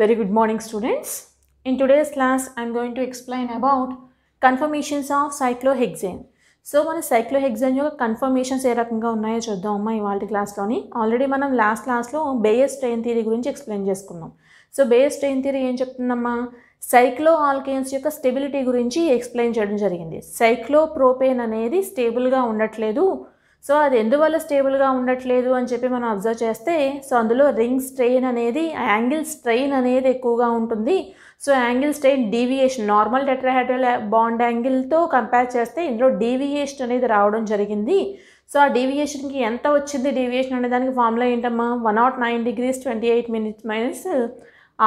Very good morning students. In today's class, I am going to explain about conformations of cyclohexane so మన cyclohexane యొక్క confirmations ఏ రకంగా ఉన్నాయో చూద్దాం అమ్మా ఇవాళ క్లాస్లోని ఆల్రెడీ మనం లాస్ట్ క్లాస్లో బేయస్ స్ట్రెయిన్ థియరీ గురించి ఎక్స్ప్లెయిన్ చేసుకున్నాం సో బేయస్ ట్రెయిన్ థియరీ ఏం చెప్తుందమ్మా సైక్లో ఆల్కేన్స్ యొక్క స్టెబిలిటీ గురించి ఎక్స్ప్లెయిన్ చేయడం జరిగింది సైక్లోప్రోపేన్ అనేది స్టేబుల్గా ఉండట్లేదు సో అది ఎందువల్ల స్టేబుల్గా ఉండట్లేదు అని చెప్పి మనం అబ్జర్వ్ చేస్తే సో అందులో రింగ్ స్ట్రెయిన్ అనేది యాంగిల్ స్ట్రెయిన్ అనేది ఎక్కువగా ఉంటుంది so angle strain deviation normal tetrahedral bond యాంగిల్తో కంపేర్ చేస్తే ఇందులో డీవియేషన్ అనేది రావడం జరిగింది సో ఆ డీవియేషన్కి ఎంత వచ్చింది డీవియేషన్ అనే దానికి ఫార్ములా ఏంటమ్మా one not nine degrees twenty eight minutes minus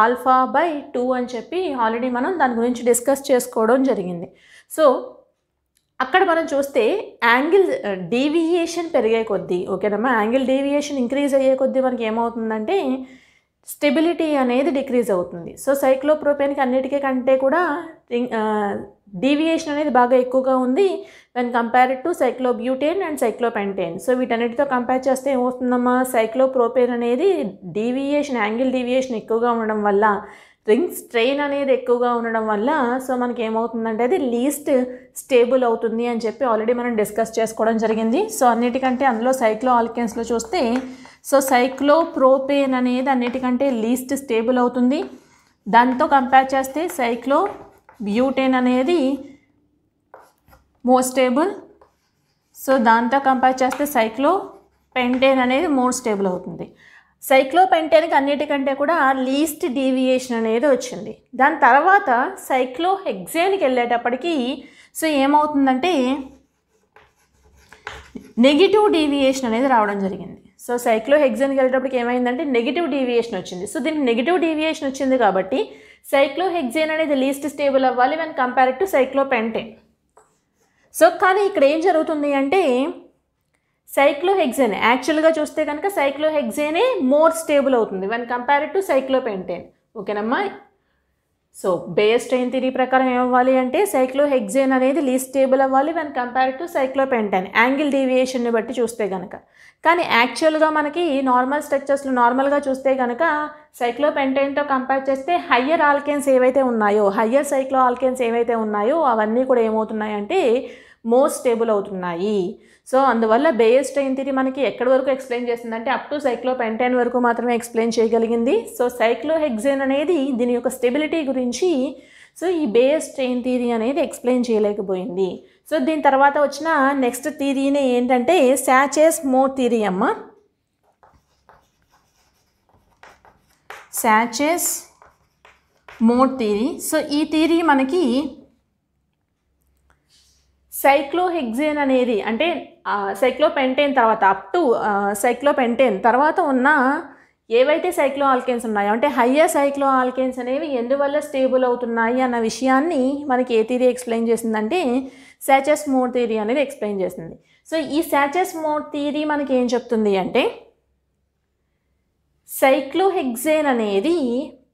alpha by two అని చెప్పి ఆల్రెడీ మనం దాని గురించి డిస్కస్ చేసుకోవడం జరిగింది సో అక్కడ మనం చూస్తే యాంగిల్ డీవియేషన్ పెరిగే కొద్దీ ఓకేనమ్మా యాంగిల్ డీవియేషన్ ఇంక్రీజ్ అయ్యే కొద్దీ మనకి ఏమవుతుందంటే స్టెబిలిటీ అనేది డిక్రీజ్ అవుతుంది సో సైక్లోప్రోపేన్కి అన్నిటికీ కంటే కూడా డీవియేషన్ అనేది బాగా ఎక్కువగా ఉంది when compared to cyclobutane and cyclopentane so వీటన్నిటితో కంపేర్ చేస్తే ఏమవుతుందమ్మా సైక్లోప్రోపేన్ అనేది డీవియేషన్ యాంగిల్ డీవియేషన్ ఎక్కువగా ఉండడం వల్ల రింగ్ స్ట్రెయిన్ అనేది ఎక్కువగా ఉండడం వల్ల సో మనకి ఏమవుతుందంటే అది లీస్ట్ స్టేబుల్ అవుతుంది అని చెప్పి ఆల్రెడీ మనం డిస్కస్ చేసుకోవడం జరిగింది సో అన్నిటికంటే అందులో సైక్లో ఆల్కెన్స్లో చూస్తే సో సైక్లో ప్రోపేన్ అనేది అన్నిటికంటే లీస్ట్ స్టేబుల్ అవుతుంది దాంతో కంపేర్ చేస్తే సైక్లో బ్యూటేన్ అనేది మోర్ స్టేబుల్ సో దాంతో కంపేర్ చేస్తే సైక్లో పెంటేన్ అనేది మోర్ స్టేబుల్ అవుతుంది సైక్లోపెంటేన్కి అన్నిటికంటే కూడా లీస్ట్ డీవియేషన్ అనేది వచ్చింది దాని తర్వాత సైక్లో హెగ్జేన్కి వెళ్ళేటప్పటికీ సో ఏమవుతుందంటే నెగిటివ్ డీవియేషన్ అనేది రావడం జరిగింది సో సైక్లో హెగ్జాన్కి వెళ్ళేటప్పటికి ఏమైందంటే నెగిటివ్ డీవియేషన్ వచ్చింది సో దీనికి నెగిటివ్ డీవియేషన్ వచ్చింది కాబట్టి సైక్లో హెగ్జేన్ అనేది లీస్ట్ స్టేబుల్ అవ్వాలి when compare to cyclopentane so కానీ ఇక్కడ ఏం జరుగుతుంది అంటే సైక్లోహెగ్జేన్ యాక్చువల్గా చూస్తే కనుక సైక్లోహెగ్జేనే మోర్ స్టేబుల్ అవుతుంది వన్ కంపేర్ టు సైక్లోపెంటేన్ ఓకేనమ్మా సో బేస్ స్ట్రెయిన్ థిరీ ప్రకారం ఏమవ్వాలి అంటే సైక్లోహెగ్జేన్ అనేది లీస్ స్టేబుల్ అవ్వాలి one compare to cyclopentane angle డీవియేషన్ని బట్టి చూస్తే కనుక కానీ యాక్చువల్గా మనకి నార్మల్ స్ట్రక్చర్స్లో నార్మల్గా చూస్తే కనుక సైక్లోపెంటైన్తో కంపేర్ చేస్తే హయ్యర్ ఆల్కెన్స్ ఏవైతే ఉన్నాయో హయ్యర్ సైక్లో ఆల్కెన్స్ ఏవైతే ఉన్నాయో అవన్నీ కూడా ఏమవుతున్నాయంటే మోర్ స్టేబుల్ అవుతున్నాయి సో అందువల్ల బేయస్ స్ట్రెయిన్ థిరీ మనకి ఎక్కడి వరకు ఎక్స్ప్లెయిన్ చేస్తుంది అంటే అప్ టు సైక్లోపెంటైన్ వరకు మాత్రమే ఎక్స్ప్లెయిన్ చేయగలిగింది సో సైక్లోహెగ్జైన్ అనేది దీని యొక్క స్టెబిలిటీ గురించి సో ఈ బేయస్ స్ట్రెయిన్ థియరీ అనేది ఎక్స్ప్లెయిన్ చేయలేకపోయింది సో దీని తర్వాత వచ్చిన నెక్స్ట్ థియరీనే ఏంటంటే శాచెస్ మో థియరీ అమ్మ శాచెస్ మో థియరీ సో ఈ థియరీ మనకి సైక్లోహెగ్జేన్ అనేది అంటే సైక్లోపెంటైన్ తర్వాత అప్ టు సైక్లోపెంటేన్ తర్వాత ఉన్న ఏవైతే సైక్లో ఆల్కెన్స్ ఉన్నాయో అంటే హయ్యర్ సైక్లో ఆల్కెన్స్ అనేవి ఎందువల్ల స్టేబుల్ అవుతున్నాయి అన్న విషయాన్ని మనకి ఏ థియరీ ఎక్స్ప్లెయిన్ చేసిందంటే శాచెస్ మోడ్ థియరీ అనేది ఎక్స్ప్లెయిన్ చేసింది సో ఈ శాచెస్ మోడ్ థియరీ మనకి ఏం చెప్తుంది అంటే సైక్లోహెగ్జేన్ అనేది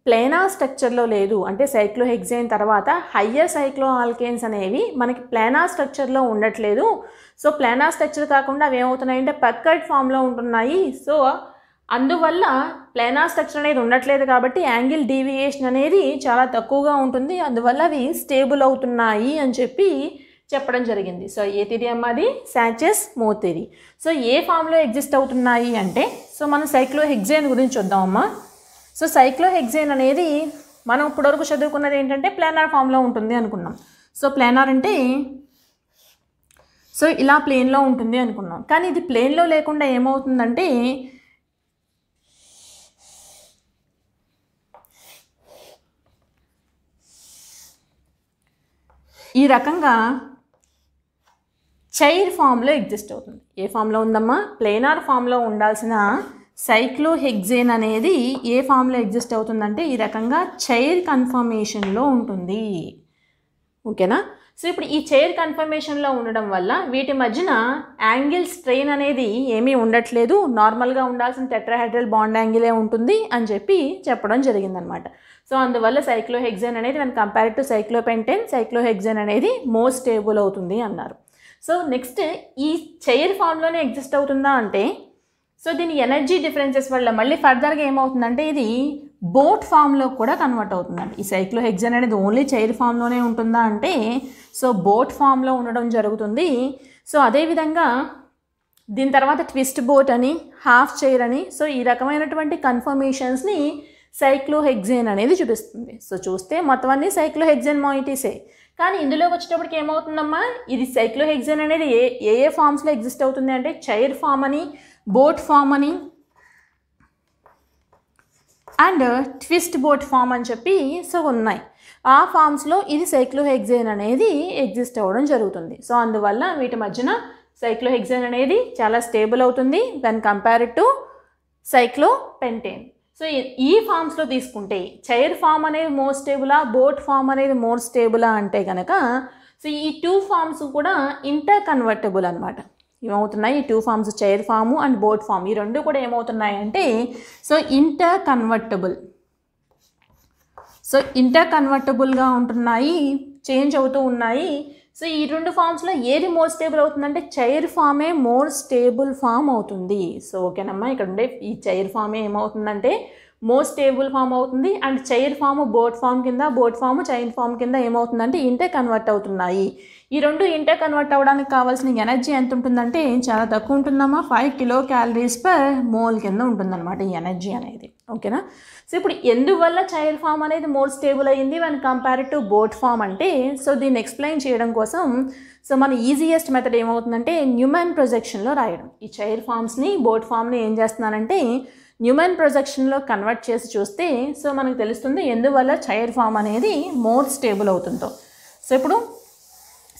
ప్లేనా స్ట్రక్చర్లో లేదు అంటే సైక్లోహెక్సేన్ తర్వాత హయ్యర్ సైక్లో ఆల్కేన్స్ అనేవి మనకి ప్లానా స్ట్రక్చర్లో ఉండట్లేదు సో ప్లానా స్ట్రక్చర్ కాకుండా అవి ఏమవుతున్నాయంటే పక్కడ్ ఫామ్లో ఉంటున్నాయి సో అందువల్ల ప్లానా స్ట్రక్చర్ అనేది ఉండట్లేదు కాబట్టి యాంగిల్ డీవియేషన్ అనేది చాలా తక్కువగా ఉంటుంది అందువల్ల అవి స్టేబుల్ అవుతున్నాయి అని చెప్పి చెప్పడం జరిగింది సో ఏ థిరీ అది శాచెస్ మో థిరీ సో ఏ ఫామ్లో ఎగ్జిస్ట్ అవుతున్నాయి అంటే సో మనం సైక్లో హెగ్జైన్ గురించి చూద్దామమ్మా సో సైక్లోహెక్సేన్ అనేది మనం ఇప్పటివరకు చదువుకున్నది ఏంటంటే ప్లానార్ ఫామ్లో ఉంటుంది అనుకున్నాం సో ప్లానార్ అంటే సో ఇలా ప్లేన్లో ఉంటుంది అనుకున్నాం కానీ ఇది ప్లేన్లో లేకుండా ఏమవుతుందంటే ఈ రకంగా చైర్ ఫామ్లో ఎగ్జిస్ట్ అవుతుంది ఏ ఫామ్లో ఉందమ్మా ప్లేనార్ ఫామ్లో ఉండాల్సిన సైక్లోహెగ్జేన్ అనేది ఏ ఫామ్లో ఎగ్జిస్ట్ అవుతుందంటే ఈ రకంగా చైర్ కన్ఫర్మేషన్లో ఉంటుంది ఓకేనా సో ఇప్పుడు ఈ చైర్ కన్ఫర్మేషన్లో ఉండడం వల్ల వీటి మధ్యన యాంగిల్ స్ట్రెయిన్ అనేది ఏమీ ఉండట్లేదు నార్మల్గా ఉండాల్సిన టెట్రాహైడ్రల్ బాండ్ యాంగిలే ఉంటుంది అని చెప్పి చెప్పడం జరిగిందనమాట సో అందువల్ల సైక్లోహెగ్జేన్ అనేది మనం కంపేర్ టు సైక్లోపెంటెన్ సైక్లోహెగ్జేన్ అనేది మోస్ట్ స్టేబుల్ అవుతుంది అన్నారు సో నెక్స్ట్ ఈ చైర్ ఫామ్లోనే ఎగ్జిస్ట్ అవుతుందా అంటే సో దీని ఎనర్జీ డిఫరెన్సెస్ వల్ల మళ్ళీ ఫర్దర్గా ఏమవుతుందంటే ఇది బోట్ ఫామ్లో కూడా కన్వర్ట్ అవుతుందండి ఈ సైక్లోహెక్సన్ అనేది ఓన్లీ చైర్ ఫామ్లోనే ఉంటుందా అంటే సో బోట్ ఫామ్లో ఉండడం జరుగుతుంది సో అదేవిధంగా దీని తర్వాత ట్విస్ట్ బోట్ అని హాఫ్ చైర్ అని సో ఈ రకమైనటువంటి కన్ఫర్మేషన్స్ని సైక్లోహెక్సేన్ అనేది చూపిస్తుంది సో చూస్తే మొత్తం అన్ని సైక్లోహెక్సేన్ మాయిటీసే కానీ ఇందులోకి వచ్చేటప్పటికి ఏమవుతుందమ్మా ఇది సైక్లోహెక్సేన్ అనేది ఏ ఏ ఏ ఫామ్స్లో ఎగ్జిస్ట్ అవుతుంది అంటే చైర్ ఫామ్ అని బోట్ ఫామ్ అని అండ్ ట్విస్ట్ బోట్ ఫామ్ అని చెప్పి సో ఉన్నాయి ఆ ఫామ్స్లో ఇది హెగ్జైన్ అనేది ఎగ్జిస్ట్ అవ్వడం జరుగుతుంది సో అందువల్ల వీటి మధ్యన సైక్లోహెగ్జేన్ అనేది చాలా స్టేబుల్ అవుతుంది దాని కంపేర్డ్ టు సైక్లోపెంటేన్ సో ఈ ఫామ్స్లో తీసుకుంటే చైర్ ఫామ్ అనేది మోర్ స్టేబులా బోట్ ఫామ్ అనేది మోర్ స్టేబులా అంటే కనుక సో ఈ టూ ఫామ్స్ కూడా ఇంటర్ కన్వర్టబుల్ అనమాట ఏమవుతున్నాయి two forms chair form and boat form ఈ రెండు కూడా ఏమవుతున్నాయి అంటే సో ఇంటర్ కన్వర్టబుల్ సో ఇంటర్ కన్వర్టబుల్గా ఉంటున్నాయి చేంజ్ అవుతూ ఉన్నాయి సో ఈ రెండు ఫామ్స్లో ఏది మోర్ స్టేబుల్ అవుతుందంటే చైర్ ఫామే మోర్ స్టేబుల్ ఫామ్ అవుతుంది సో ఓకేనమ్మా ఇక్కడ ఉండే ఈ చైర్ ఫామే ఏమవుతుందంటే మోస్ట్ స్టేబుల్ ఫామ్ అవుతుంది and chair form boat form కింద బోట్ ఫామ్ చైర్ ఫామ్ కింద ఏమవుతుందంటే ఇంటే కన్వర్ట్ అవుతున్నాయి ఈ రెండు ఇంటే కన్వర్ట్ అవ్వడానికి కావాల్సిన ఎనర్జీ ఎంత ఉంటుందంటే చాలా తక్కువ ఉంటుందమ్మా five kilo calories per mole కింద ఉంటుందన్నమాట ఈ ఎనర్జీ అనేది ఓకేనా సో ఇప్పుడు ఎందువల్ల చైర్ ఫామ్ అనేది మోర్ స్టేబుల్ అయ్యింది when compare to boat form అంటే సో దీన్ని ఎక్స్ప్లెయిన్ చేయడం కోసం సో మన ఈజియెస్ట్ మెథడ్ ఏమవుతుందంటే న్యూమన్ ప్రొజెక్షన్లో రాయడం ఈ చైర్ ఫామ్స్ని బోట్ ఫామ్ని ఏం చేస్తున్నానంటే న్యూమెన్ ప్రొజెక్షన్లో కన్వర్ట్ చేసి చూస్తే సో మనకు తెలుస్తుంది ఎందువల్ల చైర్ ఫామ్ అనేది మోర్ స్టేబుల్ అవుతుందో సో ఇప్పుడు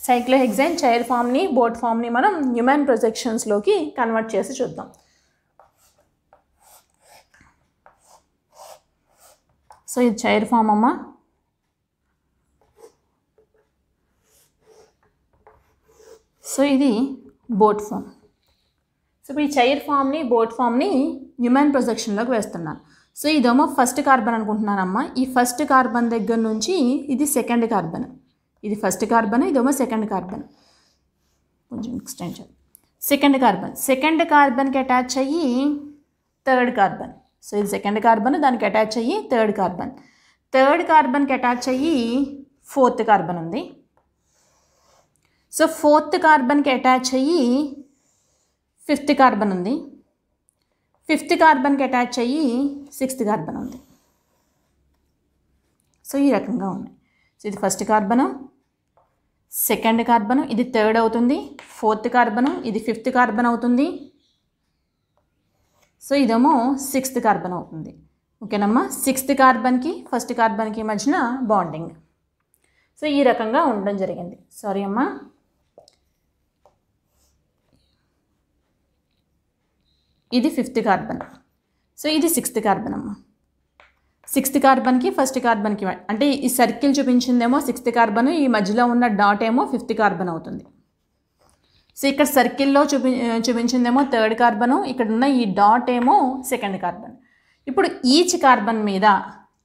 సైక్లోహెగ్జైన్ చైర్ ఫామ్ని బోట్ ఫామ్ని మనం న్యూమెన్ ప్రొజెక్షన్స్లోకి కన్వర్ట్ చేసి చూద్దాం సో ఇది చైర్ ఫామ్ అమ్మా సో ఇది బోట్ ఫామ్ సో ఇప్పుడు ఈ చైర్ ఫామ్ని బోట్ ఫామ్ని హ్యూమన్ ప్రొజెక్షన్లోకి వేస్తున్నాను సో ఇదేమో ఫస్ట్ కార్బన్ అనుకుంటున్నానమ్మా ఈ ఫస్ట్ కార్బన్ దగ్గర నుంచి ఇది సెకండ్ కార్బన్ ఇది ఫస్ట్ కార్బన్ ఇదేమో సెకండ్ కార్బన్ కొంచెం ఎక్స్టెన్షన్ సెకండ్ కార్బన్ సెకండ్ కార్బన్కి అటాచ్ అయ్యి థర్డ్ కార్బన్ సో ఇది సెకండ్ కార్బన్ దానికి అటాచ్ అయ్యి థర్డ్ కార్బన్ థర్డ్ కార్బన్కి అటాచ్ అయ్యి ఫోర్త్ కార్బన్ ఉంది సో ఫోర్త్ కార్బన్కి అటాచ్ అయ్యి ఫిఫ్త్ కార్బన్ ఉంది ఫిఫ్త్ కార్బన్కి అటాచ్ అయ్యి సిక్స్త్ కార్బన్ ఉంది సో ఈ రకంగా ఉంది సో ఇది ఫస్ట్ కార్బను సెకండ్ కార్బను ఇది థర్డ్ అవుతుంది ఫోర్త్ కార్బను ఇది ఫిఫ్త్ కార్బన్ అవుతుంది సో ఇదేమో సిక్స్త్ కార్బన్ అవుతుంది ఓకేనమ్మా సిక్స్త్ కార్బన్కి ఫస్ట్ కార్బన్కి మధ్యన బాండింగ్ సో ఈ రకంగా ఉండడం జరిగింది సారీ అమ్మా ఇది ఫిఫ్త్ కార్బన్ సో ఇది సిక్స్త్ కార్బన్ అమ్మ సిక్స్త్ కార్బన్కి ఫస్ట్ కార్బన్కి అంటే ఈ సర్కిల్ చూపించిందేమో సిక్స్త్ కార్బన్ ఈ మధ్యలో ఉన్న డాట్ ఏమో ఫిఫ్త్ కార్బన్ అవుతుంది సో ఇక్కడ సర్కిల్లో చూపి చూపించిందేమో థర్డ్ కార్బను ఇక్కడ ఉన్న ఈ డాట్ ఏమో సెకండ్ కార్బన్ ఇప్పుడు ఈచ్ కార్బన్ మీద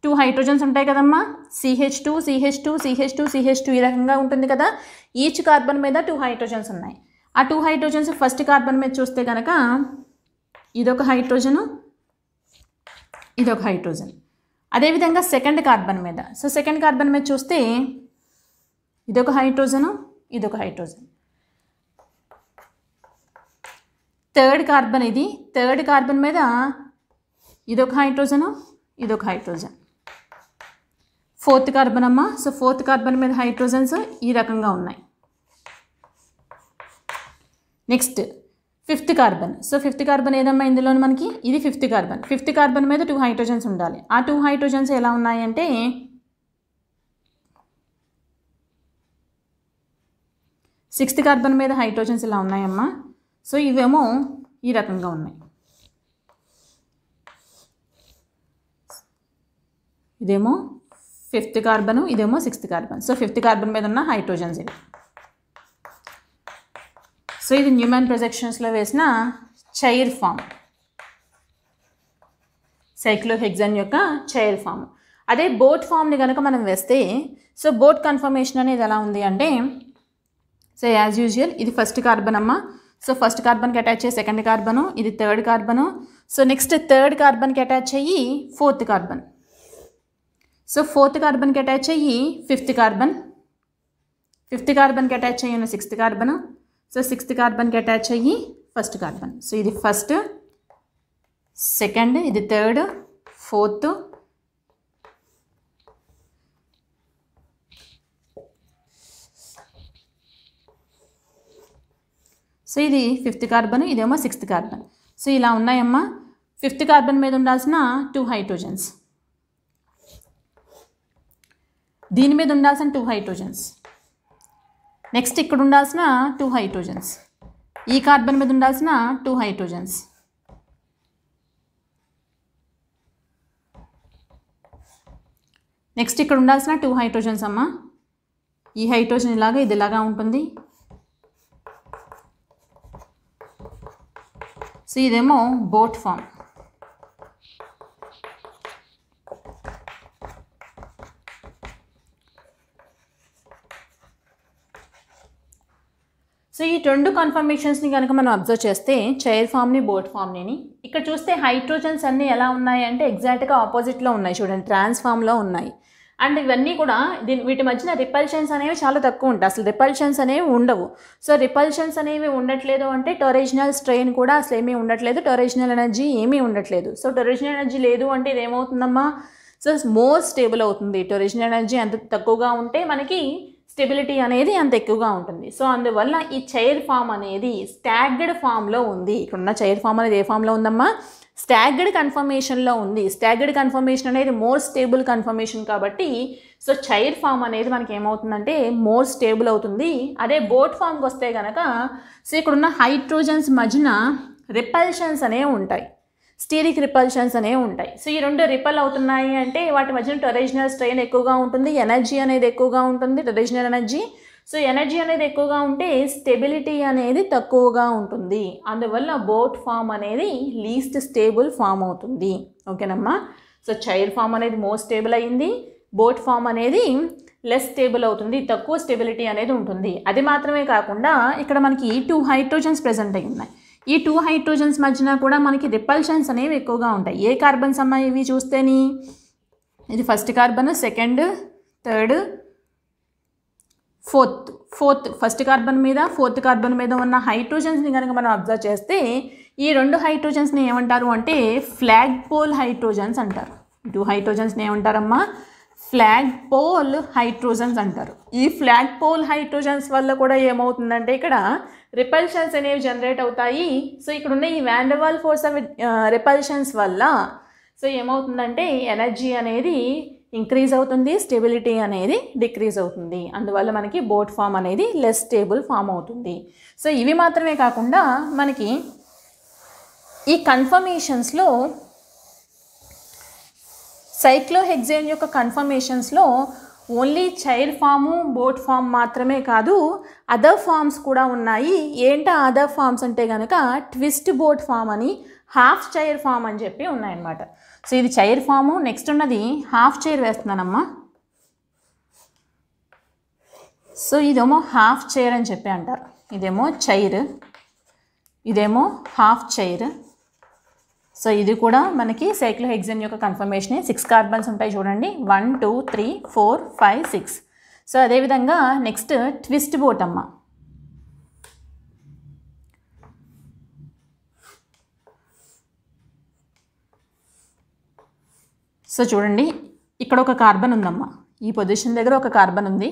టూ హైడ్రోజన్స్ ఉంటాయి కదమ్మా CH two CH two CH two CH two ఈ రకంగా ఉంటుంది కదా ఈచ్ కార్బన్ మీద టూ హైడ్రోజన్స్ ఉన్నాయి ఆ టూ హైడ్రోజన్స్ ఫస్ట్ కార్బన్ మీద చూస్తే కనుక ఇదొక హైడ్రోజను ఇదొక హైడ్రోజన్ అదేవిధంగా సెకండ్ కార్బన్ మీద సో సెకండ్ కార్బన్ మీద చూస్తే ఇదొక హైడ్రోజను ఇదొక హైడ్రోజన్ థర్డ్ కార్బన్ ఇది థర్డ్ కార్బన్ మీద ఇదొక హైడ్రోజను ఇదొక హైడ్రోజన్ ఫోర్త్ కార్బన్ అమ్మ సో ఫోర్త్ కార్బన్ మీద హైడ్రోజన్స్ ఈ రకంగా ఉన్నాయి next fifth carbon so fifth carbon ఏదమ్మా ఇందులో మనకి ఇది ఫిఫ్త్ కార్బన్ ఫిఫ్త్ కార్బన్ మీద టూ హైడ్రోజన్స్ ఉండాలి ఆ టూ హైడ్రోజన్స్ ఎలా ఉన్నాయంటే సిక్స్త్ కార్బన్ మీద హైడ్రోజన్స్ ఇలా ఉన్నాయమ్మా సో ఇవేమో ఈ రకంగా ఉన్నాయి ఇదేమో ఫిఫ్త్ కార్బను ఇదేమో sixth carbon so fifth carbon మీద ఉన్న హైడ్రోజన్స్ ఇవి సో ఇది న్యూమన్ ప్రొజెక్షన్స్లో వేసిన చైర్ ఫామ్ సైక్లోహెగ్జాన్ యొక్క చైర్ ఫామ్ అదే బోట్ ఫామ్ని కనుక మనం వేస్తే సో బోట్ కన్ఫర్మేషన్ అనేది ఎలా ఉంది అంటే సో యాజ్ యూజువల్ ఇది ఫస్ట్ కార్బన్ అమ్మ సో ఫస్ట్ కార్బన్కి అటాచ్ అయ్యి సెకండ్ కార్బను ఇది third carbon so next third కార్బన్కి అటాచ్ అయ్యి ఫోర్త్ కార్బన్ సో ఫోర్త్ కార్బన్కి అటాచ్ అయ్యి ఫిఫ్త్ కార్బన్ ఫిఫ్త్ కార్బన్కి అటాచ్ అయ్యి ఉన్న సిక్స్త్ కార్బను సో సిక్స్త్ కార్బన్కి అటాచ్ అయ్యి ఫస్ట్ కార్బన్ సో ఇది ఫస్ట్ సెకండ్ ఇది థర్డ్ ఫోర్త్ సో ఇది ఫిఫ్త్ కార్బన్ ఇదేమో సిక్స్త్ కార్బన్ సో ఇలా ఉన్నాయమ్మా ఫిఫ్త్ కార్బన్ మీద ఉండాల్సిన టూ హైడ్రోజన్స్ దీని మీద ఉండాల్సిన టూ హైడ్రోజన్స్ నెక్స్ట్ ఇక్కడ ఉండాల్సిన టూ హైడ్రోజన్స్ ఈ కార్బన్ మీద ఉండాల్సిన టూ హైడ్రోజన్స్ నెక్స్ట్ ఇక్కడ ఉండాల్సిన టూ హైడ్రోజన్స్ అమ్మ ఈ హైడ్రోజన్ ఇలాగా ఇది ఇలాగా ఉంటుంది సో ఇదేమో బోట్ ఫామ్ సో ఈ రెండు కన్ఫర్మేషన్స్ని కనుక మనం అబ్జర్వ్ చేస్తే చైర్ ఫామ్ని బోట్ ఫామ్ని ఇక్కడ చూస్తే హైడ్రోజన్స్ అన్నీ ఎలా ఉన్నాయి అంటే ఎగ్జాక్ట్గా ఆపోజిట్లో ఉన్నాయి చూడండి ట్రాన్స్ఫామ్లో ఉన్నాయి అండ్ ఇవన్నీ కూడా దీని వీటి మధ్యన రిపల్షన్స్ అనేవి చాలా తక్కువ ఉంటాయి అసలు రిపల్షన్స్ అనేవి ఉండవు సో రిపల్షన్స్ అనేవి ఉండట్లేదు అంటే టొరిజినల్ స్ట్రెయిన్ కూడా అసలు ఏమీ ఉండట్లేదు టొరిజినల్ ఎనర్జీ ఏమీ ఉండట్లేదు సో టొరిజినల్ ఎనర్జీ లేదు అంటే ఇదేమవుతుందమ్మా సో మోర్ స్టేబుల్ అవుతుంది టొరిజినల్ ఎనర్జీ ఎంత తక్కువగా ఉంటే మనకి స్టెబిలిటీ అనేది అంత ఎక్కువగా ఉంటుంది సో అందువల్ల ఈ చైర్ ఫామ్ అనేది స్టాగ్డ్ ఫామ్లో ఉంది ఇక్కడ ఉన్న చైర్ ఫామ్ అనేది ఏ ఫామ్లో ఉందమ్మా స్టాగ్డ్ కన్ఫర్మేషన్లో ఉంది స్టాగ్డ్ కన్ఫర్మేషన్ అనేది మోర్ స్టేబుల్ కన్ఫర్మేషన్ కాబట్టి సో చైర్ ఫామ్ అనేది మనకి ఏమవుతుందంటే మోర్ స్టేబుల్ అవుతుంది అదే బోట్ ఫామ్కి వస్తే కనుక సో ఇక్కడున్న హైడ్రోజన్స్ మధ్యన రిపల్షన్స్ అనేవి ఉంటాయి స్టీరిక్ రిపల్షన్స్ అనేవి ఉంటాయి సో ఈ రెండు రిపల్ అవుతున్నాయి అంటే వాటి మధ్యన టొరేజినల్ స్ట్రెయిన్ ఎక్కువగా ఉంటుంది ఎనర్జీ అనేది ఎక్కువగా ఉంటుంది ట్రెడిషనల్ ఎనర్జీ సో ఎనర్జీ అనేది ఎక్కువగా ఉంటే స్టెబిలిటీ అనేది తక్కువగా ఉంటుంది అందువల్ల బోట్ ఫామ్ అనేది లీస్ట్ స్టేబుల్ ఫామ్ అవుతుంది ఓకేనమ్మా సో చైర్ ఫామ్ అనేది మోస్ట్ స్టేబుల్ అయింది బోట్ ఫామ్ అనేది లెస్ స్టేబుల్ అవుతుంది తక్కువ స్టెబిలిటీ అనేది ఉంటుంది అది మాత్రమే కాకుండా ఇక్కడ మనకి టూ హైడ్రోజన్స్ ప్రజెంట్ అయ్యి ఉన్నాయి ఈ టూ హైడ్రోజన్స్ మధ్యన కూడా మనకి రిపల్షన్స్ అనేవి ఎక్కువగా ఉంటాయి ఏ కార్బన్స్ అమ్మా ఇవి చూస్తేని ఇది first carbon second third fourth fourth first carbon మీద ఫోర్త్ కార్బన్ మీద ఉన్న హైడ్రోజన్స్ని కనుక మనం అబ్జర్వ్ చేస్తే ఈ రెండు హైడ్రోజన్స్ని ఏమంటారు అంటే ఫ్లాగ్ పోల్ హైడ్రోజన్స్ అంటారు టూ హైడ్రోజన్స్ని ఏమంటారమ్మా ఫ్లాగ్ పోల్ హైడ్రోజన్స్ అంటారు ఈ ఫ్లాగ్ పోల్ హైడ్రోజన్స్ వల్ల కూడా ఏమవుతుందంటే ఇక్కడ రిపల్షన్స్ అనేవి జనరేట్ అవుతాయి సో ఇక్కడ ఉన్న ఈ వ్యాండవాల్ ఫోర్స్ అవి రిపల్షన్స్ వల్ల సో ఏమవుతుందంటే ఎనర్జీ అనేది ఇంక్రీజ్ అవుతుంది స్టెబిలిటీ అనేది డిక్రీజ్ అవుతుంది అందువల్ల మనకి బోట్ ఫామ్ అనేది లెస్ స్టేబుల్ ఫామ్ అవుతుంది సో ఇవి మాత్రమే కాకుండా మనకి ఈ కన్ఫర్మేషన్స్లో సైక్లోహెగ్జేన్ యొక్క కన్ఫర్మేషన్స్లో only chair form boat form మాత్రమే కాదు అదర్ ఫామ్స్ కూడా ఉన్నాయి ఏంటా అదర్ ఫామ్స్ అంటే కనుక ట్విస్ట్ బోట్ ఫామ్ అని హాఫ్ చైర్ ఫామ్ అని చెప్పి ఉన్నాయన్నమాట సో ఇది చైర్ ఫాము నెక్స్ట్ ఉన్నది హాఫ్ చైర్ వేస్తున్నానమ్మా సో ఇదేమో హాఫ్ చైర్ అని చెప్పి అంటారు ఇదేమో చైర్ ఇదేమో హాఫ్ చైర్ సో ఇది కూడా మనకి సైక్లోహెగ్జన్ యొక్క కన్ఫర్మేషన్ సిక్స్ కార్బన్స్ ఉంటాయి చూడండి one two three four five six so అదేవిధంగా నెక్స్ట్ ట్విస్ట్ అమ్మ సో చూడండి ఇక్కడ ఒక కార్బన్ ఉందమ్మా ఈ పొజిషన్ దగ్గర ఒక కార్బన్ ఉంది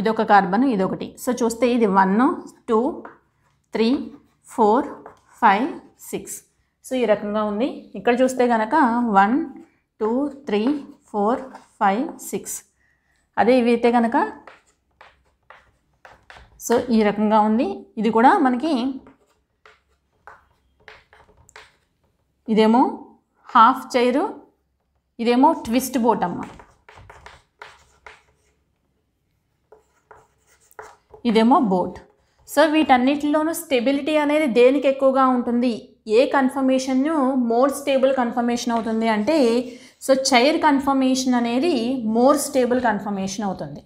ఇది ఒక కార్బన్ ఇది ఒకటి సో చూస్తే ఇది one two three four five six so ఈ రకంగా ఉంది ఇక్కడ చూస్తే కనుక one two three four five six అదే ఇవి అయితే కనుక సో ఈ రకంగా ఉంది ఇది కూడా మనకి ఇదేమో హాఫ్ చైరు ఇదేమో ట్విస్ట్ బోట్ అమ్మ ఇదేమో బోట్ సో వీటన్నిటిలోనూ స్టెబిలిటీ అనేది దేనికి ఎక్కువగా ఉంటుంది ఏ కన్ఫర్మేషన్ మోర్ స్టేబుల్ కన్ఫర్మేషన్ అవుతుంది అంటే సో చైర్ కన్ఫర్మేషన్ అనేది మోర్ స్టేబుల్ కన్ఫర్మేషన్ అవుతుంది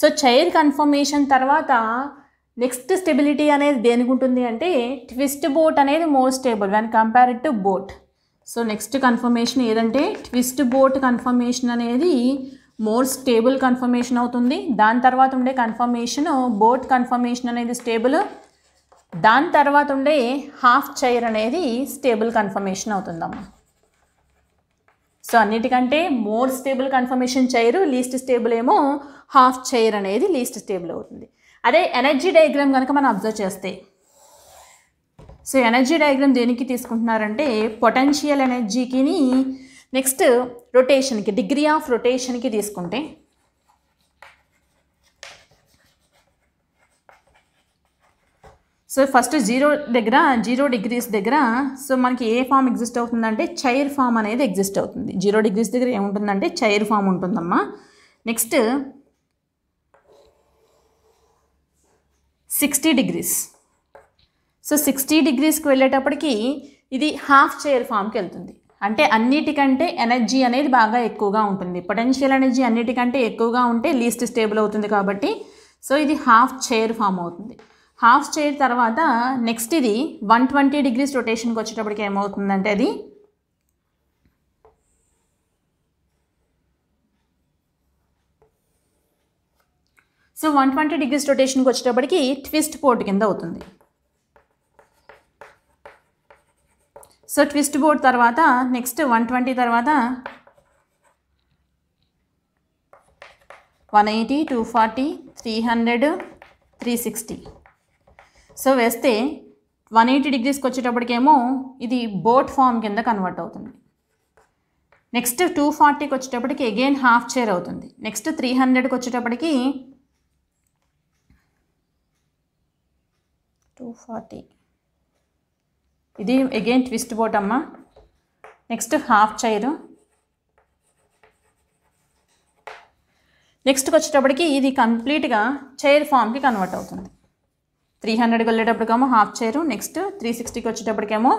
సో చైర్ కన్ఫర్మేషన్ తర్వాత నెక్స్ట్ స్టెబిలిటీ అనేది దేనికి ఉంటుంది అంటే ట్విస్ట్ బోట్ అనేది more stable when compared to boat so next conformation ఏదంటే ట్విస్ట్ బోట్ కన్ఫర్మేషన్ అనేది మోర్ స్టేబుల్ కన్ఫర్మేషన్ అవుతుంది దాని తర్వాత ఉండే కన్ఫర్మేషన్ బోట్ కన్ఫర్మేషన్ అనేది స్టేబుల్ దాని తర్వాత ఉండే హాఫ్ చైర్ అనేది స్టేబుల్ కన్ఫర్మేషన్ అవుతుందమ్మా సో అన్నిటికంటే more stable conformation chair least stable ఏమో హాఫ్ చైర్ అనేది లీస్ట్ స్టేబుల్ అవుతుంది అదే ఎనర్జీ డయాగ్రామ్ కనుక మనం అబ్జర్వ్ చేస్తే సో ఎనర్జీ డయాగ్రామ్ దేనికి తీసుకుంటున్నారంటే పొటెన్షియల్ ఎనర్జీకిని నెక్స్ట్ రొటేషన్కి డిగ్రీ ఆఫ్ రొటేషన్కి తీసుకుంటే సో ఫస్ట్ జీరో దగ్గర జీరో డిగ్రీస్ దగ్గర సో మనకి ఏ ఫామ్ ఎగ్జిస్ట్ అవుతుందంటే చైర్ ఫామ్ అనేది ఎగ్జిస్ట్ అవుతుంది జీరో డిగ్రీస్ దగ్గర ఏముంటుందంటే చైర్ ఫామ్ ఉంటుందమ్మా next sixty degrees so sixty డిగ్రీస్కి వెళ్ళేటప్పటికి ఇది హాఫ్ చైర్ ఫామ్కి వెళ్తుంది అంటే అన్నిటికంటే ఎనర్జీ అనేది బాగా ఎక్కువగా ఉంటుంది పొటెన్షియల్ ఎనర్జీ అన్నిటికంటే ఎక్కువగా ఉంటే లీస్ట్ స్టేబుల్ అవుతుంది కాబట్టి సో ఇది హాఫ్ చైర్ ఫామ్ అవుతుంది హాఫ్ స్టేర్ తర్వాత నెక్స్ట్ ఇది వన్ ట్వంటీ డిగ్రీస్ రొటేషన్కి వచ్చేటప్పటికి ఏమవుతుందంటే అది సో వన్ ట్వంటీ డిగ్రీస్ రొటేషన్కి వచ్చేటప్పటికి ట్విస్ట్ బోర్డ్ కింద అవుతుంది సో ట్విస్ట్ బోర్డ్ తర్వాత నెక్స్ట్ వన్ ట్వంటీ తర్వాత one eighty two forty three hundred three sixty so వేస్తే వన్ ఎయిటీ డిగ్రీస్కి వచ్చేటప్పటికేమో ఇది బోట్ ఫామ్ కింద కన్వర్ట్ అవుతుంది నెక్స్ట్ టూ ఫార్టీకి వచ్చేటప్పటికి అగైన్ హాఫ్ చైర్ అవుతుంది నెక్స్ట్ త్రీ హండ్రెడ్కి వచ్చేటప్పటికి టూ ఫార్టీ ఇది అగైన్ ట్విస్ట్ బోట్ అమ్మ నెక్స్ట్ హాఫ్ చైర్ నెక్స్ట్కి వచ్చేటప్పటికి ఇది కంప్లీట్గా చైర్ ఫామ్కి కన్వర్ట్ అవుతుంది త్రీ హండ్రెడ్కి వెళ్ళేటప్పటికేమో హాఫ్ చైర్ నెక్స్ట్ త్రీ సిక్స్టీకి వచ్చేటప్పటికేమో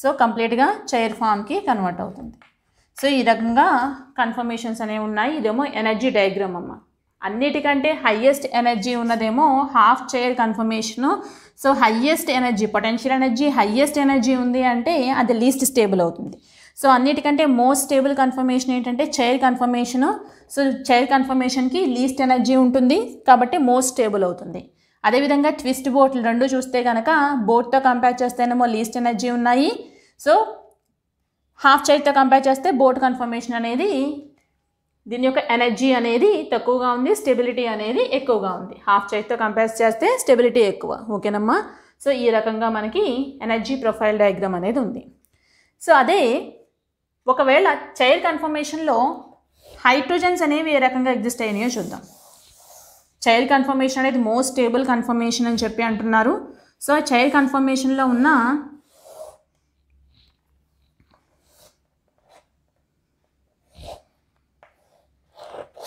సో కంప్లీట్గా చైర్ ఫామ్కి కన్వర్ట్ అవుతుంది సో ఈ రకంగా కన్ఫర్మేషన్స్ అనేవి ఉన్నాయి ఇదేమో ఎనర్జీ డయాగ్రామ్ అమ్మ అన్నిటికంటే హయ్యెస్ట్ ఎనర్జీ ఉన్నదేమో half chair conformation so highest energy potential energy highest energy ఉంది అంటే అది లీస్ట్ స్టేబుల్ అవుతుంది సో అన్నిటికంటే మోస్ట్ స్టేబుల్ కన్ఫర్మేషన్ ఏంటంటే చైర్ కన్ఫర్మేషను సో చైర్ కన్ఫర్మేషన్కి లీస్ట్ ఎనర్జీ ఉంటుంది కాబట్టి మోస్ట్ స్టేబుల్ అవుతుంది అదేవిధంగా ట్విస్ట్ బోట్లు రెండు చూస్తే కనుక బోట్తో కంపేర్ చేస్తేనేమో లీస్ట్ ఎనర్జీ ఉన్నాయి సో హాఫ్ చైర్తో కంపేర్ చేస్తే బోట్ కన్ఫర్మేషన్ అనేది దీని యొక్క ఎనర్జీ అనేది తక్కువగా ఉంది స్టెబిలిటీ అనేది ఎక్కువగా ఉంది హాఫ్ చైర్తో కంపేర్ చేస్తే స్టెబిలిటీ ఎక్కువ ఓకేనమ్మా సో ఈ రకంగా మనకి ఎనర్జీ ప్రొఫైల్ డయాగ్రామ్ అనేది ఉంది సో అదే ఒకవేళ చైర్ కన్ఫర్మేషన్లో హైడ్రోజన్స్ అనేవి ఏ రకంగా ఎగ్జిస్ట్ అయినాయో చూద్దాం చైల్డ్ కన్ఫర్మేషన్ అనేది మోస్ట్ స్టేబుల్ కన్ఫర్మేషన్ అని చెప్పి అంటున్నారు సో చైల్డ్ కన్ఫర్మేషన్లో ఉన్న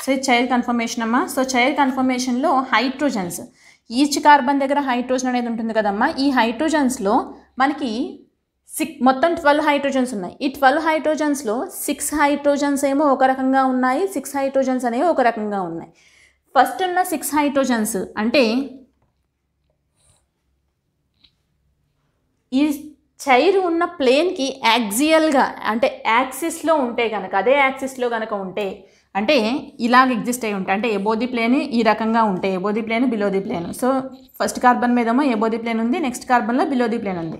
సో చైల్డ్ కన్ఫర్మేషన్ అమ్మా సో చైల్డ్ కన్ఫర్మేషన్లో హైడ్రోజన్స్ ఈచ్ కార్బన్ దగ్గర హైడ్రోజన్ అనేది ఉంటుంది కదమ్మా ఈ హైడ్రోజన్స్లో మనకి సిక్ మొత్తం ట్వెల్వ్ హైడ్రోజన్స్ ఉన్నాయి ఈ ట్వెల్వ్ హైడ్రోజన్స్లో సిక్స్ హైడ్రోజన్స్ ఏమో ఒక రకంగా ఉన్నాయి సిక్స్ హైడ్రోజన్స్ అనేవి ఒక రకంగా ఉన్నాయి ఫస్ట్ ఉన్న సిక్స్ హైడ్రోజన్స్ అంటే ఈ చైర్ ఉన్న ప్లేన్కి యాక్సియల్గా అంటే యాక్సిస్లో ఉంటే కనుక అదే యాక్సిస్లో కనుక ఉంటే అంటే ఇలాగ ఎగ్జిస్ట్ అయి ఉంటాయి అంటే ఎబోది ప్లేన్ ఈ రకంగా ఉంటాయి above the plane below the plane so first carbon మీదేమో ఎబోది ప్లేన్ ఉంది నెక్స్ట్ కార్బన్లో బిలోది ప్లేన్ ఉంది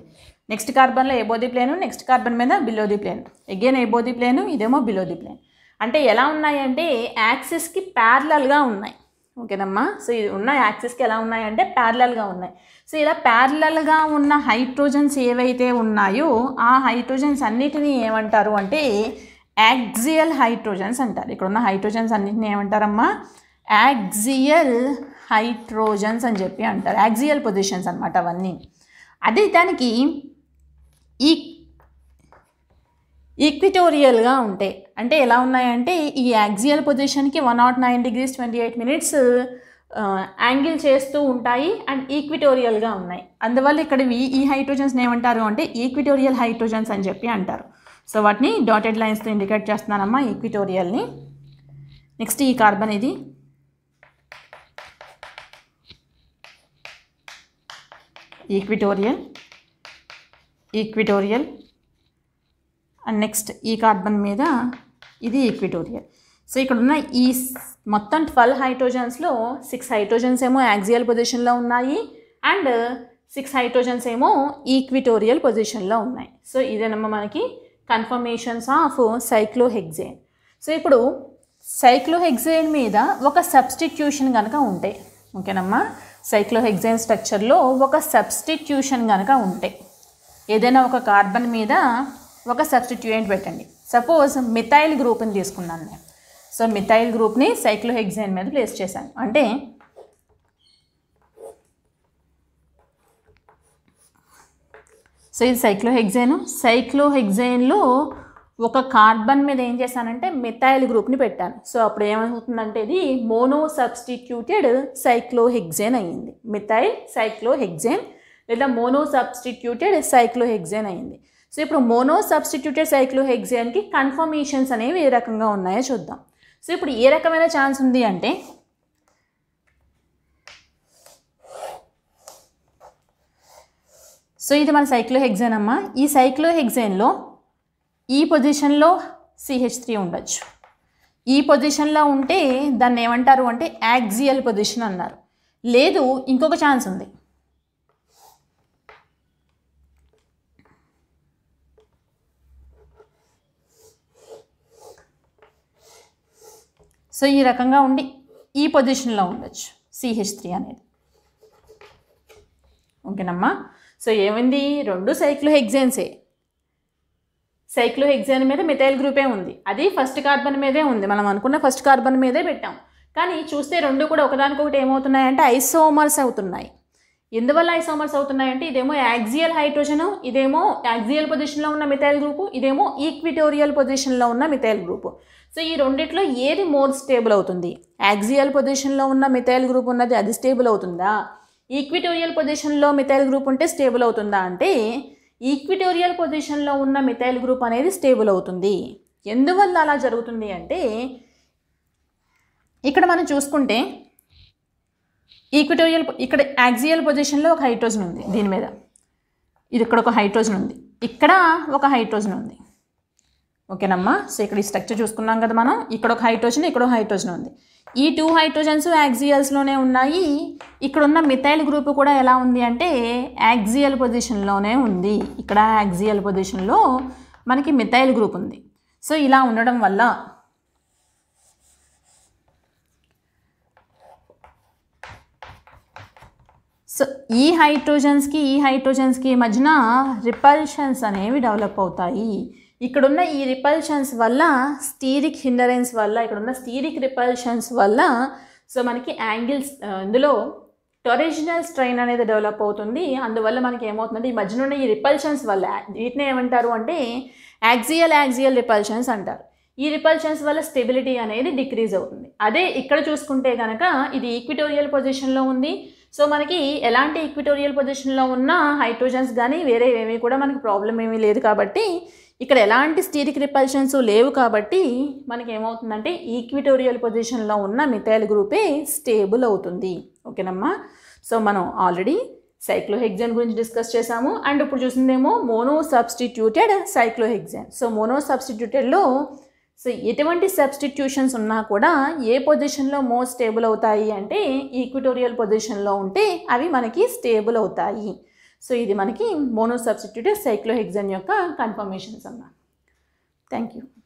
నెక్స్ట్ కార్బన్లో ఎబోది ప్లేన్ నెక్స్ట్ కార్బన్ మీద below the plane again above the plane ఇదేమో బిలోది ప్లేన్ అంటే ఎలా ఉన్నాయంటే యాక్సిస్కి ప్యారలల్గా ఉన్నాయి ఓకేనమ్మా సో ఇది ఉన్న యాక్సిస్కి ఎలా ఉన్నాయంటే ప్యారలల్గా ఉన్నాయి సో ఇలా ప్యారలల్గా ఉన్న హైడ్రోజన్స్ ఏవైతే ఉన్నాయో ఆ హైడ్రోజన్స్ అన్నిటినీ ఏమంటారు అంటే యాక్జియల్ హైడ్రోజన్స్ అంటారు ఇక్కడ ఉన్న హైడ్రోజన్స్ అన్నిటిని ఏమంటారమ్మా యాక్జియల్ హైడ్రోజన్స్ అని చెప్పి అంటారు యాక్జియల్ పొజిషన్స్ అనమాట అవన్నీ అదే దానికి ఈ ఈక్విటోరియల్గా ఉంటాయి అంటే ఎలా ఉన్నాయంటే ఈ యాక్జియల్ పొజిషన్కి one not nine degrees twenty eight minutes angle చేస్తూ ఉంటాయి అండ్ ఈక్విటోరియల్గా ఉన్నాయి అందువల్ల ఇక్కడ ఈ హైడ్రోజన్స్ ఏమంటారు అంటే ఈక్విటోరియల్ హైడ్రోజన్స్ అని చెప్పి అంటారు సో వాటిని డాటెడ్ లైన్స్తో ఇండికేట్ చేస్తున్నానమ్మా ఈక్విటోరియల్ని నెక్స్ట్ ఈ కార్బన్ ఇది ఈక్విటోరియల్ ఈక్విటోరియల్ అండ్ నెక్స్ట్ ఈ కార్బన్ మీద ఇది ఈక్విటోరియల్ సో ఇక్కడ ఉన్న ఈ మొత్తం ట్వెల్వ్ హైడ్రోజన్స్లో సిక్స్ హైడ్రోజన్స్ ఏమో యాక్సియల్ పొజిషన్లో ఉన్నాయి అండ్ సిక్స్ హైడ్రోజన్స్ ఏమో ఈక్విటోరియల్ పొజిషన్లో ఉన్నాయి సో ఇదేనమ్మా మనకి కన్ఫర్మేషన్స్ ఆఫ్ సైక్లోహెగ్జేన్ సో ఇప్పుడు సైక్లోహెగ్జేన్ మీద ఒక సబ్స్టిట్యూషన్ కనుక ఉంటే ఓకేనమ్మా సైక్లోహెగ్జేన్ స్ట్రక్చర్లో ఒక సబ్స్టిట్యూషన్ కనుక ఉంటే ఏదైనా ఒక కార్బన్ మీద ఒక సబ్స్టిట్యూయెంట్ పెట్టండి సపోజ్ మిథైల్ గ్రూప్ని తీసుకున్నాను నేను సో మిథైల్ గ్రూప్ని సైక్లోహెగ్జైన్ మీద ప్లేస్ చేశాను అంటే సో ఇది సైక్లోహెగ్జైన్ సైక్లోహెగ్జైన్లో ఒక కార్బన్ మీద ఏం చేశానంటే మిథైల్ గ్రూప్ని పెట్టాను సో అప్పుడు ఏమవుతుందంటే ఇది మోనో సబ్స్టిట్యూటెడ్ సైక్లోహెగ్జైన్ అయ్యింది మిథైల్ సైక్లోహెగ్జైన్ లేదా మోనో సబ్స్టిట్యూటెడ్ సైక్లోహెగ్జైన్ అయ్యింది సో ఇప్పుడు మోనో సబ్స్టిట్యూటెడ్ సైక్లోహెక్సేన్కి కన్ఫర్మేషన్స్ అనేవి ఏ రకంగా ఉన్నాయో చూద్దాం సో ఇప్పుడు ఏ రకమైన ఛాన్స్ ఉంది అంటే సో ఇది మన సైక్లోహెక్సేన్ అమ్మ ఈ సైక్లోహెక్సేన్లో ఈ పొజిషన్లో సిహెచ్ త్రీ ఉండొచ్చు ఈ పొజిషన్లో ఉంటే దాన్ని ఏమంటారు అంటే యాక్జియల్ పొజిషన్ అన్నారు లేదు ఇంకొక ఛాన్స్ ఉంది సో ఈ రకంగా ఉండి ఈ పొజిషన్లో ఉండొచ్చు సిహెచ్ త్రీ అనేది ఓకేనమ్మా సో ఏమైంది రెండు సైక్లో హెగ్జైన్సే సైక్లు హెగ్జైన్ మీద మిథైల్ గ్రూపే ఉంది అది ఫస్ట్ కార్బన్ మీదే ఉంది మనం అనుకున్న ఫస్ట్ కార్బన్ మీదే పెట్టాం కానీ చూస్తే రెండు కూడా ఒకదానికొకటి ఏమవుతున్నాయంటే ఐసోమర్స్ అవుతున్నాయి ఎందువల్ల ఐసోమర్స్ అవుతున్నాయంటే ఇదేమో యాక్సియల్ హైడ్రోజను ఇదేమో యాక్సియల్ పొజిషన్లో ఉన్న మిథైల్ గ్రూపు ఇదేమో ఈక్విటోరియల్ పొజిషన్లో ఉన్న మిథైల్ గ్రూపు సో ఈ రెండిట్లో ఏది మోర్ స్టేబుల్ అవుతుంది యాక్సియల్ పొజిషన్లో ఉన్న మిథైల్ గ్రూప్ ఉన్నది అది స్టేబుల్ అవుతుందా ఈక్విటోరియల్ పొజిషన్లో మిథైల్ గ్రూప్ ఉంటే స్టేబుల్ అవుతుందా అంటే ఈక్విటోరియల్ పొజిషన్లో ఉన్న మిథైల్ గ్రూప్ అనేది స్టేబుల్ అవుతుంది ఎందువల్ల అలా జరుగుతుంది అంటే ఇక్కడ మనం చూసుకుంటే ఈక్విటోరియల్ ఇక్కడ యాక్సియల్ పొజిషన్లో ఒక హైడ్రోజన్ ఉంది దీని మీద ఇది ఇక్కడ ఒక హైడ్రోజన్ ఉంది ఇక్కడ ఒక హైడ్రోజన్ ఉంది ఓకేనమ్మా సో ఇక్కడ ఈ స్ట్రక్చర్ చూసుకున్నాం కదా మనం ఇక్కడ ఒక హైడ్రోజన్ ఇక్కడ ఒక హైడ్రోజన్ ఉంది ఈ టూ హైడ్రోజన్స్ యాక్సియల్స్లోనే ఉన్నాయి ఇక్కడ ఉన్న మిథైల్ గ్రూప్ కూడా ఎలా ఉంది అంటే యాక్సియల్ పొజిషన్లోనే ఉంది ఇక్కడ యాక్సియల్ పొజిషన్లో మనకి మిథైల్ గ్రూప్ ఉంది సో ఇలా ఉండడం వల్ల సో ఈ హైడ్రోజన్స్కి ఈ హైడ్రోజన్స్కి మధ్యన రిపల్షన్స్ అనేవి డెవలప్ అవుతాయి ఇక్కడున్న ఈ రిపల్షన్స్ వల్ల స్టీరిక్ హిండరెన్స్ వల్ల ఇక్కడున్న స్టీరిక్ రిపల్షన్స్ వల్ల సో మనకి యాంగిల్స్ ఇందులో టొరిజినల్ స్ట్రైన్ అనేది డెవలప్ అవుతుంది అందువల్ల మనకి ఏమవుతుందంటే ఈ ఉన్న ఈ రిపల్షన్స్ వల్ల వీటిని ఏమంటారు అంటే యాక్సియల్ యాక్సియల్ రిపల్షన్స్ అంటారు ఈ రిపల్షన్స్ వల్ల స్టెబిలిటీ అనేది డిక్రీజ్ అవుతుంది అదే ఇక్కడ చూసుకుంటే కనుక ఇది ఈక్విటోరియల్ పొజిషన్లో ఉంది సో మనకి ఎలాంటి ఈక్విటోరియల్ పొజిషన్లో ఉన్న హైడ్రోజన్స్ కానీ వేరే ఏమీ కూడా మనకి ప్రాబ్లం ఏమీ లేదు కాబట్టి ఇక్కడ ఎలాంటి స్టీరిక్ రిపల్షన్స్ లేవు కాబట్టి మనకి ఏమవుతుందంటే ఈక్విటోరియల్ పొజిషన్లో ఉన్న మిథైల్ గ్రూపే స్టేబుల్ అవుతుంది ఓకేనమ్మా సో మనం ఆల్రెడీ సైక్లోహెగ్జాన్ గురించి డిస్కస్ చేసాము అండ్ ఇప్పుడు చూసిందేమో mono substituted cyclohexane so mono సబ్స్టిట్యూటెడ్లో సో ఎటువంటి సబ్స్టిట్యూషన్స్ ఉన్నా కూడా ఏ పొజిషన్లో మోస్ట్ స్టేబుల్ అవుతాయి అంటే ఈక్విటోరియల్ పొజిషన్లో ఉంటే అవి మనకి స్టేబుల్ అవుతాయి సో ఇది మనకి మోనో సైక్లోహెగ్జన్ యొక్క కన్ఫర్మేషన్స్ అన్నమాట థ్యాంక్ యూ